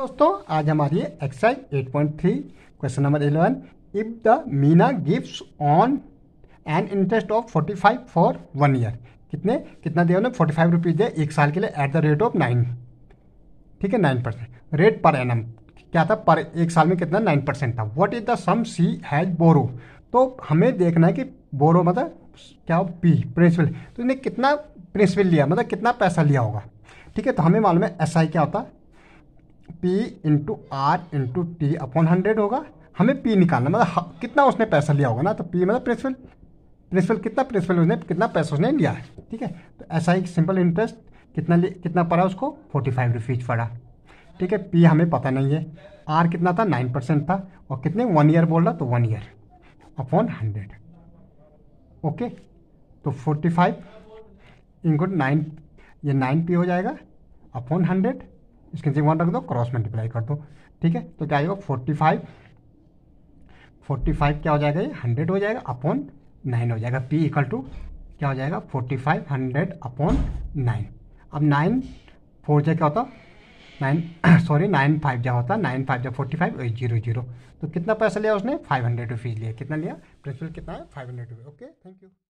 दोस्तों आज हमारी exercise 8.3 question number 11 if the Meena gives on an interest of 45 for one year कितने कितना दिया उन्हें फोर्टी फाइव रुपीज़ दिया एक साल के लिए at the rate of nine ठीक है नाइन परसेंट रेट पर एनम क्या था पर एक साल में कितना नाइन परसेंट था what is the sum she has borrow तो हमें देखना है कि बोरो मतलब क्या हो पी प्रिंसिपल तो इन्हें कितना प्रिंसिपल लिया मतलब कितना पैसा लिया होगा ठीक है तो हमें मालूम है एस आई क्या होता है P into R into T upon hundred होगा हमें पी निकालना मतलब कितना उसने पैसा लिया होगा ना तो पी मतलब प्रिंसिपल प्रिंसिपल कितना प्रिंसिपल उसने कितना पैसा उसने लिया है ठीक है तो ऐसा ही सिंपल इंटरेस्ट कितना कितना पड़ा उसको फोर्टी फाइव रुपीज़ पड़ा ठीक है पी हमें पता नहीं है आर कितना था नाइन परसेंट था और कितने वन ईयर बोल रहा तो one year upon hundred okay तो फोर्टी फाइव इनको नाइन ये नाइन पी हो जाएगा अपॉन हंड्रेड इसके जी वन रख दो क्रॉस मल्टीप्लाई कर दो ठीक है तो क्या आएगा फोर्टी फाइव फोर्टी फाइव क्या हो जाएगा ये हंड्रेड हो जाएगा अपॉन नाइन हो जाएगा पी इक्वल टू क्या हो जाएगा forty five hundred upon nine अब नाइन फोर जै क्या होता नाइन सॉरी नाइन फाइव जै होता नाइन फाइव जै forty five eight zero zero तो कितना पैसा लिया उसने फाइव हंड्रेड रुपीज़ लिया कितना लिया प्रिंसिपल कितना है five hundred rupees okay thank you